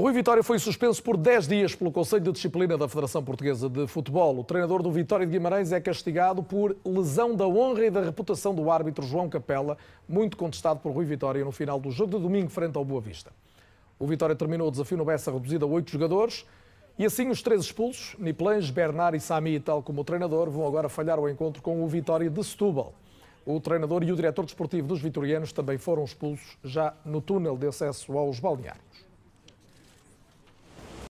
Rui Vitória foi suspenso por 10 dias pelo Conselho de Disciplina da Federação Portuguesa de Futebol. O treinador do Vitória de Guimarães é castigado por lesão da honra e da reputação do árbitro João Capela, muito contestado por Rui Vitória no final do jogo de domingo frente ao Boa Vista. O Vitória terminou o desafio no Bessa reduzido a 8 jogadores e assim os três expulsos, Niplange, Bernard e Sami, tal como o treinador, vão agora falhar o encontro com o Vitória de Setúbal. O treinador e o diretor desportivo dos vitorianos também foram expulsos já no túnel de acesso aos balneários.